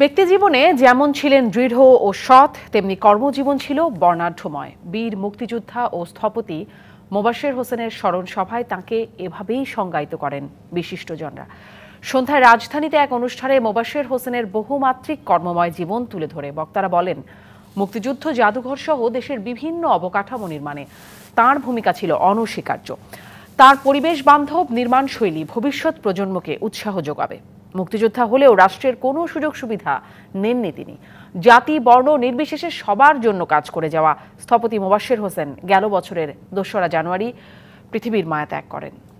ব্যক্তিজীবনে যেমন ছিলেন দৃঢ় ও সৎ তেমনি কর্মজীবন ছিল বর্ণাঢ্যময় বীর মুক্তিযোদ্ধা ও স্থপতি মোবাশের হোসেনের স্মরণ সভায় তাঁকে এভাবেই সংজ্ঞায়িত করেন বিশিষ্টজনরা সন্ধ্যায় রাজধানীতে এক অনুষ্ঠানে মোবাশের হোসেনের বহুমাত্রিক কর্মময় জীবন তুলে ধরে বক্তারা বলেন মুক্তিযুদ্ধ জাদুঘর সহ দেশের বিভিন্ন অবকাঠামো নির্মাণে তার ভূমিকা ছিল অনস্বীকার্য তার পরিবেশ বান্ধব নির্মাণশৈলী ভবিষ্যৎ প্রজন্মকে উৎসাহ যোগাবে মুক্তিযোদ্ধা হলেও রাষ্ট্রের কোনো সুযোগ সুবিধা নেননি তিনি জাতি বর্ণ নির্বিশেষে সবার জন্য কাজ করে যাওয়া স্থপতি মোবাশ্বের হোসেন গেল বছরের দোসরা জানুয়ারি পৃথিবীর মায়া ত্যাগ করেন